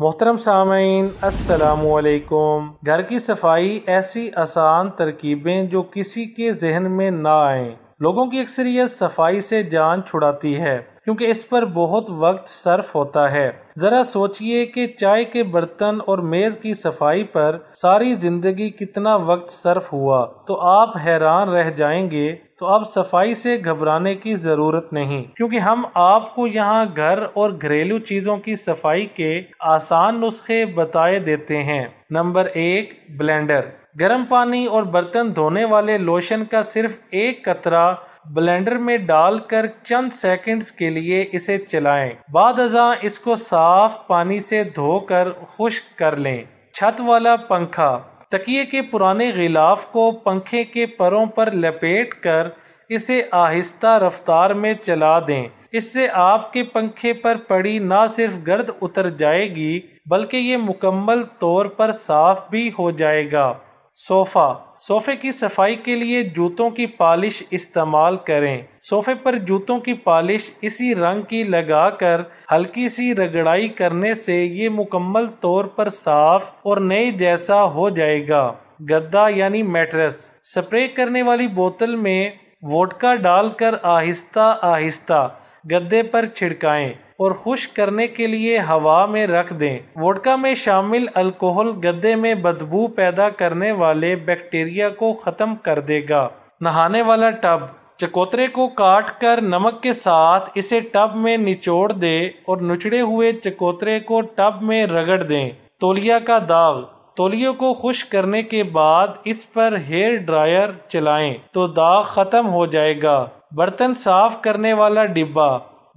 मोहतरम सामीन असलकुम घर की सफाई ऐसी आसान तरकीबें जो किसी के जहन में ना आए लोगों की अक्सरियत सफाई से जान छुड़ाती है क्योंकि इस पर बहुत वक्त सर्फ होता है ज़रा सोचिए कि चाय के बर्तन और मेज़ की सफाई पर सारी ज़िंदगी कितना वक्त सर्फ हुआ तो आप हैरान रह जाएंगे तो अब सफाई से घबराने की ज़रूरत नहीं क्योंकि हम आपको यहाँ घर और घरेलू चीज़ों की सफाई के आसान नुस्खे बताए देते हैं नंबर एक ब्लेंडर गर्म पानी और बर्तन धोने वाले लोशन का सिर्फ एक कतरा ब्लेंडर में डालकर चंद सेकंड्स के लिए इसे चलाएं। बाद अजा इसको साफ पानी से धोकर खुश्क कर लें छत वाला पंखा तकिए के पुराने गिलाफ को पंखे के परों पर लपेट कर इसे आहिस्ता रफ्तार में चला दें इससे आपके पंखे पर पड़ी ना सिर्फ गर्द उतर जाएगी बल्कि ये मुकम्मल तौर पर साफ भी हो जाएगा सोफ़ा सोफ़े की सफाई के लिए जूतों की पालिश इस्तेमाल करें सोफ़े पर जूतों की पालिश इसी रंग की लगाकर हल्की सी रगड़ाई करने से ये मुकम्मल तौर पर साफ और नए जैसा हो जाएगा गद्दा यानी मैट्रेस स्प्रे करने वाली बोतल में वोटका डालकर आहिस्ता आहिस्ता गद्दे पर छिड़काएं और खुश करने के लिए हवा में रख दें वोडका में शामिल अल्कोहल गद्दे में बदबू पैदा करने वाले बैक्टीरिया को ख़त्म कर देगा नहाने वाला टब चकोतरे को काट कर नमक के साथ इसे टब में निचोड़ दे और नुचड़े हुए चकोतरे को टब में रगड़ दें तोलिया का दाग तोलियों को खुश करने के बाद इस पर हेयर ड्रायर चलाएं तो दाग ख़त्म हो जाएगा बर्तन साफ करने वाला डिब्बा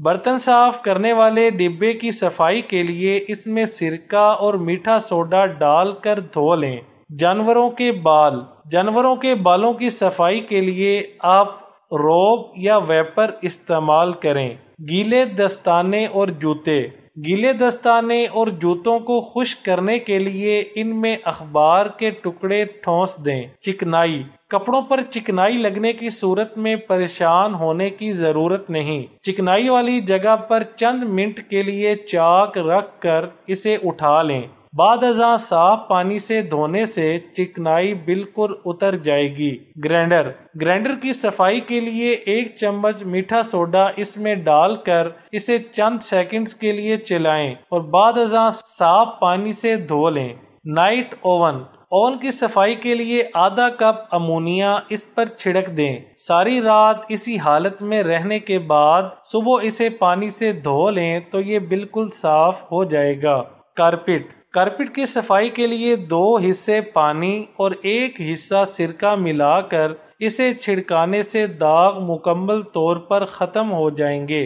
बर्तन साफ करने वाले डिब्बे की सफाई के लिए इसमें सिरका और मीठा सोडा डालकर धो लें जानवरों के बाल जानवरों के बालों की सफाई के लिए आप रोब या वेपर इस्तेमाल करें गीले दस्ताने और जूते गीले दस्ताने और जूतों को खुश करने के लिए इनमें अखबार के टुकड़े ठोंस दें चिकनाई कपड़ों पर चिकनाई लगने की सूरत में परेशान होने की ज़रूरत नहीं चिकनाई वाली जगह पर चंद मिनट के लिए चाक रख कर इसे उठा लें बाद अजा साफ पानी से धोने से चिकनाई बिल्कुल उतर जाएगी ग्राइंडर ग्राइंडर की सफाई के लिए एक चम्मच मीठा सोडा इसमें डालकर इसे चंद सेकंड्स के लिए चलाएं और बाद अजा साफ पानी से धो लें नाइट ओवन ओवन की सफाई के लिए आधा कप अमोनिया इस पर छिड़क दें सारी रात इसी हालत में रहने के बाद सुबह इसे पानी से धो लें तो ये बिल्कुल साफ हो जाएगा कारपेट कारपेट की सफाई के लिए दो हिस्से पानी और एक हिस्सा सिरका मिलाकर इसे छिड़काने से दाग मुकम्मल तौर पर ख़त्म हो जाएंगे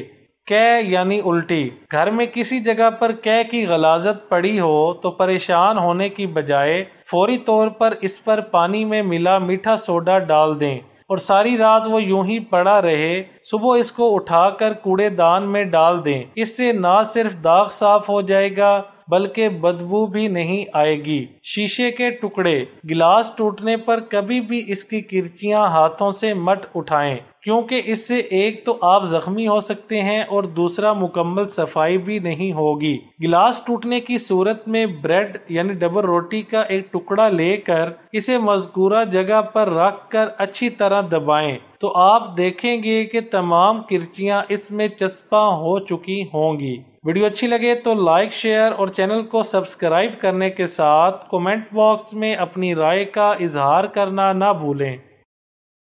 कै यानी उल्टी घर में किसी जगह पर कै की गलाजत पड़ी हो तो परेशान होने की बजाय फौरी तौर पर इस पर पानी में मिला मीठा सोडा डाल दें और सारी रात वो यूं ही पड़ा रहे सुबह इसको उठाकर कूड़ेदान में डाल दें इससे ना सिर्फ दाग साफ हो जाएगा बल्कि बदबू भी नहीं आएगी शीशे के टुकड़े गिलास टूटने पर कभी भी इसकी किरचियां हाथों से मट उठाएं क्योंकि इससे एक तो आप जख्मी हो सकते हैं और दूसरा मुकम्मल सफाई भी नहीं होगी गिलास टूटने की सूरत में ब्रेड यानी डबल रोटी का एक टुकड़ा लेकर इसे मजकूरा जगह पर रख कर अच्छी तरह दबाएं तो आप देखेंगे कि तमाम किरचियां इसमें चस्पा हो चुकी होंगी वीडियो अच्छी लगे तो लाइक शेयर और चैनल को सब्सक्राइब करने के साथ कमेंट बॉक्स में अपनी राय का इजहार करना ना भूलें